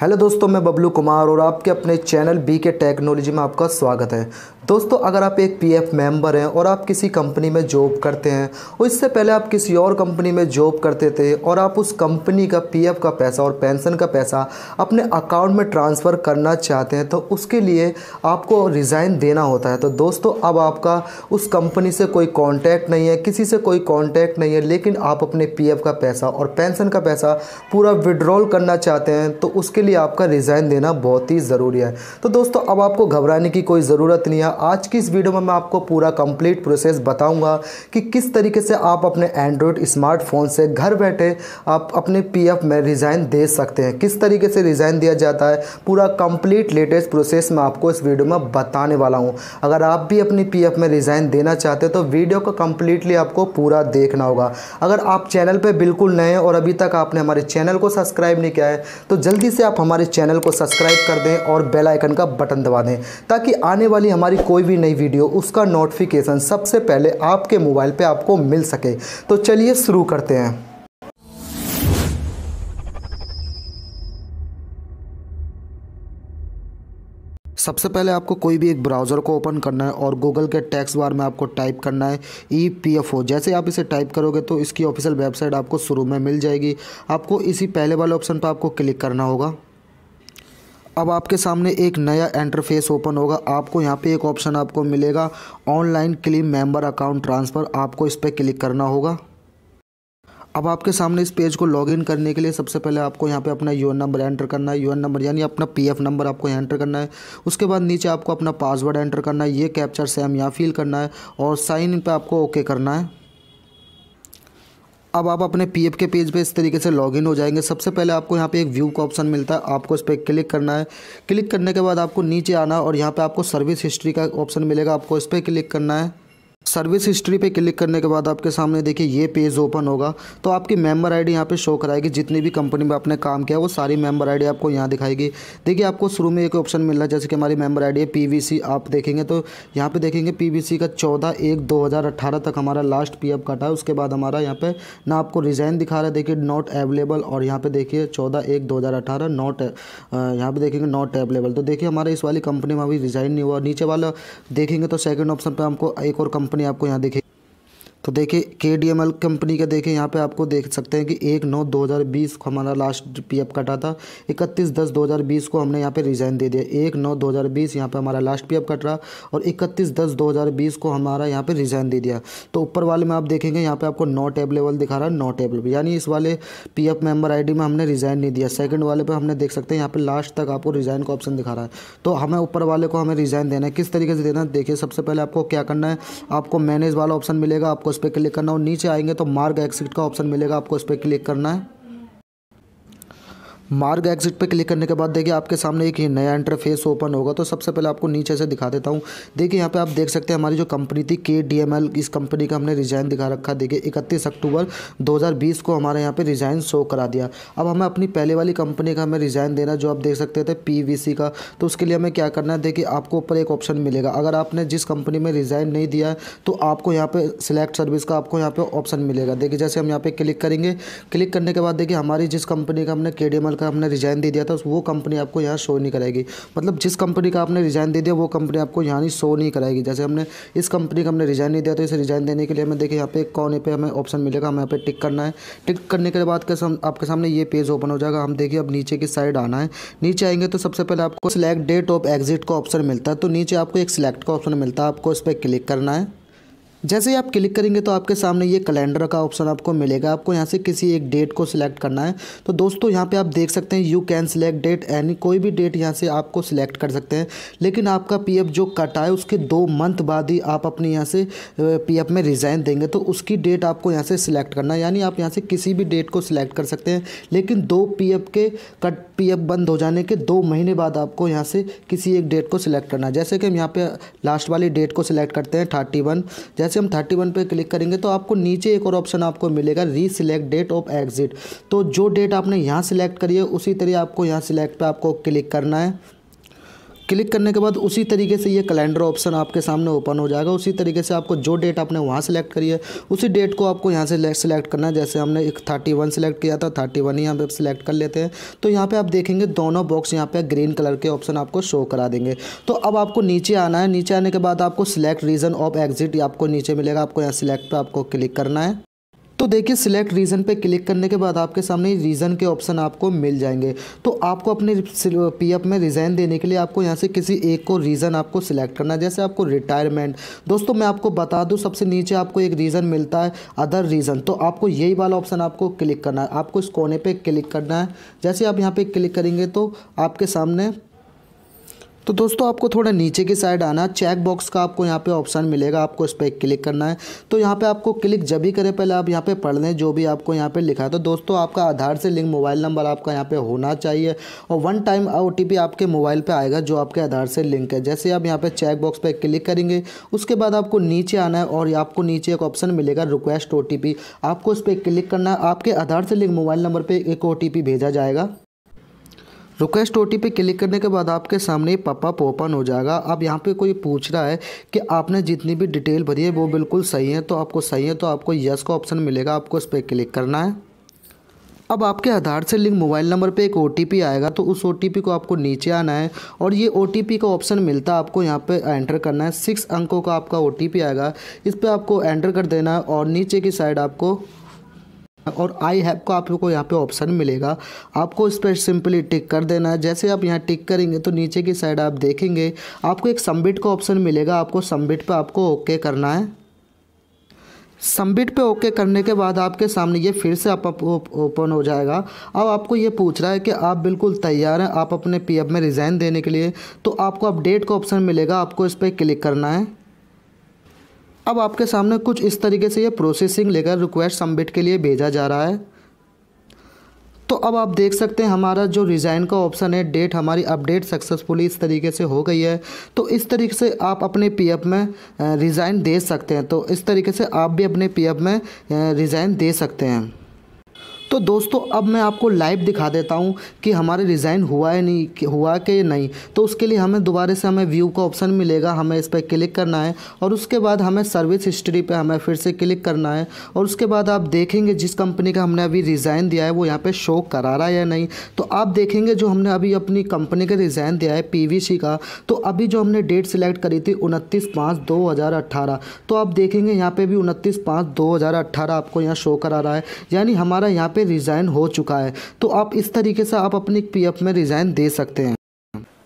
hello दोस्तों मैं बबलू कुमार और आपके अपने चैनल बी के टेक्नोलॉजी में आपका स्वागत है दोस्तों अगर आप एक पीएफ मेंबर हैं और आप किसी कंपनी में जॉब करते हैं उससे पहले आप किसी और कंपनी में जॉब करते थे और आप उस कंपनी का पीएफ का पैसा और पेंशन का पैसा अपने अकाउंट में ट्रांसफ़र करना चाहते हैं तो उसके लिए आपको रिज़ाइन देना होता है तो दोस्तों अब आपका उस कंपनी से कोई कॉन्टैक्ट नहीं है किसी से कोई कॉन्टैक्ट नहीं है लेकिन आप अपने पी का पैसा और पेंशन का पैसा पूरा विड्रॉल करना चाहते हैं तो उसके लिए आपका रिज़ाइन देना बहुत ही ज़रूरी है तो दोस्तों अब आपको घबराने की कोई ज़रूरत नहीं है आज की इस वीडियो में मैं आपको पूरा कंप्लीट प्रोसेस बताऊंगा कि किस तरीके से आप अपने एंड्रॉयड स्मार्टफोन से घर बैठे आप अपने पीएफ में रिज़ाइन दे सकते हैं किस तरीके से रिज़ाइन दिया जाता है पूरा कंप्लीट लेटेस्ट प्रोसेस मैं आपको इस वीडियो में बताने वाला हूँ अगर आप भी अपनी पी में रिज़ाइन देना चाहते हैं तो वीडियो को कम्प्लीटली आपको पूरा देखना होगा अगर आप चैनल पर बिल्कुल नए हैं और अभी तक आपने हमारे चैनल को सब्सक्राइब नहीं किया है तो जल्दी से आप हमारे चैनल को सब्सक्राइब कर दें और बेल आइकन का बटन दबा दें ताकि आने वाली हमारी कोई भी नई वीडियो उसका नोटिफिकेशन सबसे पहले आपके मोबाइल पे आपको मिल सके तो चलिए शुरू करते हैं सबसे पहले आपको कोई भी एक ब्राउज़र को ओपन करना है और गूगल के टैक्स बार में आपको टाइप करना है ई पी एफ ओ जैसे आप इसे टाइप करोगे तो इसकी ऑफिशियल वेबसाइट आपको शुरू में मिल जाएगी आपको इसी पहले वाले ऑप्शन पर आपको क्लिक करना होगा अब आपके सामने एक नया इंटरफेस ओपन होगा आपको यहाँ पे एक ऑप्शन आपको मिलेगा online claim member account transfer आपको इस पर क्लिक करना होगा अब आपके सामने इस पेज को लॉगिन करने के लिए सबसे पहले आपको यहाँ पे अपना यू नंबर एंटर करना है यू नंबर यानी अपना पी एफ नंबर आपको एंटर करना है उसके बाद नीचे आपको अपना पासवर्ड एंटर करना है ये कैप्चर सेम यहाँ फिल करना है और साइन इन पर आपको ओके करना है अब आप अपने पी के पेज पे इस तरीके से लॉगिन हो जाएंगे सबसे पहले आपको यहाँ पे एक व्यू का ऑप्शन मिलता है आपको इस पर क्लिक करना है क्लिक करने के बाद आपको नीचे आना और यहाँ पे आपको सर्विस हिस्ट्री का ऑप्शन मिलेगा आपको इस पर क्लिक करना है सर्विस हिस्ट्री पे क्लिक करने के बाद आपके सामने देखिए ये पेज ओपन होगा तो आपकी मेंबर आईडी यहाँ पे शो कराएगी जितनी भी कंपनी में आपने काम किया वो सारी मेंबर आईडी आपको यहाँ दिखाएगी देखिए आपको शुरू में एक ऑप्शन मिल रहा है जैसे कि हमारी मेंबर आईडी है पीवीसी आप देखेंगे तो यहाँ पे देखेंगे पी का चौदह एक दो तक हमारा लास्ट पी एफ कटा है उसके बाद हमारा यहाँ पर ना आपको रिज़ाइन दिखा रहा है देखिए नॉट एवेलेबल और यहाँ पर देखिए चौदह एक दो नॉट यहाँ पर देखेंगे नॉट एवेलेबल तो देखिए हमारे इस वाली कंपनी में अभी रिज़ाइन नहीं हुआ नीचे वाला देखेंगे तो सेकेंड ऑप्शन पर हमको एक और कंपनी अपने आप को यहाँ देखें तो देखिए के डी एम एल कंपनी का देखिए यहाँ पे आपको देख सकते हैं कि एक नौ दो हज़ार बीस को हमारा लास्ट पी एफ कटा था इकतीस दस दो हज़ार बीस को हमने यहाँ पे रिज़ाइन दे दिया एक नौ दो हज़ार बीस यहाँ पर हमारा लास्ट पी एफ कट रहा और इकतीस दस दो हज़ार बीस को हमारा यहाँ पे रिज़ाइन दे दिया तो ऊपर वाले में आप देखेंगे यहाँ पर आपको नॉट टैब लेवल दिखा रहा है नॉट एबलेबल यानी इस वाले P F member I D में हमने रिज़ाइन नहीं दिया सेकंड वाले पर हमने देख सकते हैं यहाँ पर लास्ट तक आपको रिज़ाइन का ऑप्शन दिखा रहा है तो हमें ऊपर वाले को हमें रिज़ाइन देना है किस तरीके से देना है देखिए सबसे पहले आपको क्या करना है आपको मैनेज वाला ऑप्शन मिलेगा आपको उस पर क्लिक करना और नीचे आएंगे तो मार्ग एक्सिट का ऑप्शन मिलेगा आपको उस पर क्लिक करना है मार्ग एग्जिट पे क्लिक करने के बाद देखिए आपके सामने एक नया इंटरफेस ओपन होगा तो सबसे पहले आपको नीचे से दिखा देता हूँ देखिए यहाँ पे आप देख सकते हैं हमारी जो कंपनी थी के डी एम एल इस कंपनी का हमने रिज़ाइन दिखा रखा देखिए इकतीस अक्टूबर 2020 को हमारे यहाँ पे रिज़ाइन शो करा दिया अब हमें अपनी पहले वाली कंपनी का हमें रिज़ाइन देना जो आप देख सकते थे पी का तो उसके लिए हमें क्या करना है देखिए आपको ऊपर एक ऑप्शन मिलेगा अगर आपने जिस कंपनी में रिज़ाइन नहीं दिया है तो आपको यहाँ पर सिलेक्ट सर्विस का आपको यहाँ पर ऑप्शन मिलेगा देखिए जैसे हम यहाँ पर क्लिक करेंगे क्लिक करने के बाद देखिए हमारी जिस कंपनी का हमने के डी एम एल का हमने रिज़ाइन दे दिया था वो कंपनी आपको यहाँ शो नहीं कराएगी मतलब जिस कंपनी का आपने रिज़ाइन दे दिया वो कंपनी आपको यहाँ नहीं शो नहीं कराएगी जैसे हमने इस कंपनी का हमने रिज़ाइन नहीं दिया तो इसे रिज़ाइन देने के लिए हमें देखिए यहाँ पे कोने पर हमें ऑप्शन मिलेगा हमें यहाँ पे टिक करना है टिक करने के बाद आपके सामने ये पेज ओपन हो जाएगा हम देखिए अब नीचे की साइड आना है नीचे आएंगे तो सबसे पहले आपको सिलेक्ट डेट ऑफ एग्जिट का ऑप्शन मिलता है तो नीचे आपको एक सिलेक्ट का ऑप्शन मिलता है आपको इस पर क्लिक करना है जैसे ही आप क्लिक करेंगे तो आपके सामने ये कैलेंडर का ऑप्शन आपको मिलेगा आपको यहाँ से किसी एक डेट को सिलेक्ट करना है तो दोस्तों यहाँ पे आप देख सकते हैं you can select date any कोई भी डेट यहाँ से आपको सिलेक्ट कर सकते हैं लेकिन आपका पी जो कटा है उसके दो मंथ बाद ही आप अपने यहाँ से पी में रिज़ाइन देंगे तो उसकी डेट आपको यहाँ से सिलेक्ट करना है यानी आप यहाँ से किसी भी डेट को सिलेक्ट कर सकते हैं लेकिन दो पी के कट पी बंद हो जाने के दो महीने बाद आपको यहाँ से किसी एक डेट को सिलेक्ट करना है जैसे कि हम यहाँ पर लास्ट वाली डेट को सिलेक्ट करते हैं थर्टी जैसे से हम थर्टी वन पर क्लिक करेंगे तो आपको नीचे एक और ऑप्शन आपको मिलेगा रीसिलेक्ट डेट ऑफ एग्जिट तो जो डेट आपने यहाँ सिलेक्ट करी है उसी तरह आपको यहाँ सिलेक्ट पर आपको क्लिक करना है क्लिक करने के बाद उसी तरीके से ये कैलेंडर ऑप्शन आपके सामने ओपन हो जाएगा उसी तरीके से आपको जो डेट आपने वहाँ सेलेक्ट करी है उसी डेट को आपको यहाँ से सिलेक्ट करना है जैसे हमने एक थर्टी वन सेलेक्ट किया था थर्टी वन ही यहाँ पर सिलेक्ट कर लेते हैं तो यहाँ पे आप देखेंगे दोनों बॉक्स यहाँ पे ग्रीन कलर के ऑप्शन आपको शो करा देंगे तो अब आपको नीचे आना है नीचे आने के बाद आपको सिलेक्ट रीजन ऑफ एग्जिट आपको नीचे मिलेगा आपको यहाँ सिलेक्ट पर आपको क्लिक करना है तो देखिए सिलेक्ट रीज़न पे क्लिक करने के बाद आपके सामने रीज़न के ऑप्शन आपको मिल जाएंगे तो आपको अपने पी में रिज़ाइन देने के लिए आपको यहाँ से किसी एक को रीज़न आपको सिलेक्ट करना है जैसे आपको रिटायरमेंट दोस्तों मैं आपको बता दूँ सबसे नीचे आपको एक रीज़न मिलता है अदर रीज़न तो आपको यही वाला ऑप्शन आपको क्लिक करना है आपको इस कोने पर क्लिक करना है जैसे आप यहाँ पर क्लिक करेंगे तो आपके सामने तो दोस्तों आपको थोड़ा नीचे की साइड आना चेक बॉक्स का आपको यहाँ पे ऑप्शन मिलेगा आपको इस पर क्लिक करना है तो यहाँ पे आपको क्लिक जब भी करें पहले आप यहाँ पे पढ़ लें जो भी आपको यहाँ पे लिखा है तो दोस्तों आपका आधार से लिंक मोबाइल नंबर आपका यहाँ पे होना चाहिए और वन टाइम ओ आपके मोबाइल पर आएगा जो आपके आधार से लिंक है जैसे आप यहाँ पर चेक बॉक्स पर क्लिक करेंगे उसके बाद आपको नीचे आना है और आपको नीचे एक ऑप्शन मिलेगा रिक्वेस्ट ओ आपको इस पर क्लिक करना है आपके आधार से लिंक मोबाइल नंबर पर एक ओ भेजा जाएगा रिक्वेस्ट ओ पे क्लिक करने के बाद आपके सामने पॉपअप ओपन हो जाएगा अब यहाँ पे कोई पूछ रहा है कि आपने जितनी भी डिटेल भरी है वो बिल्कुल सही है तो आपको सही है तो आपको यस का ऑप्शन मिलेगा आपको इस पर क्लिक करना है अब आपके आधार से लिंक मोबाइल नंबर पे एक ओ आएगा तो उस ओ को आपको नीचे आना है और ये ओ का ऑप्शन मिलता है आपको यहाँ पे एंटर करना है सिक्स अंकों का आपका ओ आएगा इस पर आपको एंटर कर देना है और नीचे की साइड आपको और आई हैप को आप लोग को यहाँ पे ऑप्शन मिलेगा आपको इस पर सिंपली टिक कर देना है जैसे आप यहाँ टिक करेंगे तो नीचे की साइड आप देखेंगे आपको एक सबमिट का ऑप्शन मिलेगा आपको सबमिट पर आपको ओके करना है सबमिट पे ओके करने के बाद आपके सामने ये फिर से आप ओपन हो जाएगा अब आपको ये पूछ रहा है कि आप बिल्कुल तैयार हैं आप अपने पीएफ में रिज़ाइन देने के लिए तो आपको अपडेट का ऑप्शन मिलेगा आपको इस पर क्लिक करना है अब आपके सामने कुछ इस तरीके से ये प्रोसेसिंग लेकर रिक्वेस्ट सबमिट के लिए भेजा जा रहा है तो अब आप देख सकते हैं हमारा जो रिज़ाइन का ऑप्शन है डेट हमारी अपडेट सक्सेसफुली इस तरीके से हो गई है तो इस तरीके से आप अपने पीएफ में रिज़ाइन दे सकते हैं तो इस तरीके से आप भी अपने पीएफ में रिज़ाइन दे सकते हैं तो दोस्तों अब मैं आपको लाइव दिखा देता हूँ कि हमारे रिज़ाइन हुआ है नहीं हुआ कि नहीं तो उसके लिए हमें दोबारा से हमें व्यू का ऑप्शन मिलेगा हमें इस पर क्लिक करना है और उसके बाद हमें सर्विस हिस्ट्री पे हमें फिर से क्लिक करना है और उसके बाद आप देखेंगे जिस कंपनी का हमने अभी रिज़ाइन दिया है वो यहाँ पर शो करा रहा है या नहीं तो आप देखेंगे जो हमने अभी अपनी कंपनी का रिज़ाइन दिया है पी का तो अभी जो हमने डेट सिलेक्ट करी थी उनतीस पाँच दो तो आप देखेंगे यहाँ पर भी उनतीस पाँच दो आपको यहाँ शो करा रहा है यानी हमारा यहाँ पे रिज़ाइन हो चुका है तो आप इस तरीके से आप अपनी पीएफ में रिज़ाइन दे सकते हैं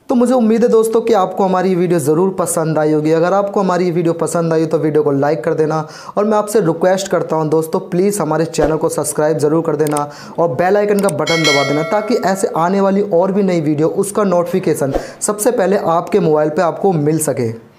तो मुझे उम्मीद है दोस्तों कि आपको हमारी वीडियो ज़रूर पसंद आई होगी अगर आपको हमारी ये वीडियो पसंद आई तो वीडियो को लाइक कर देना और मैं आपसे रिक्वेस्ट करता हूँ दोस्तों प्लीज़ हमारे चैनल को सब्सक्राइब ज़रूर कर देना और बेल आइकन का बटन दबा देना ताकि ऐसे आने वाली और भी नई वीडियो उसका नोटिफिकेशन सबसे पहले आपके मोबाइल पर आपको मिल सके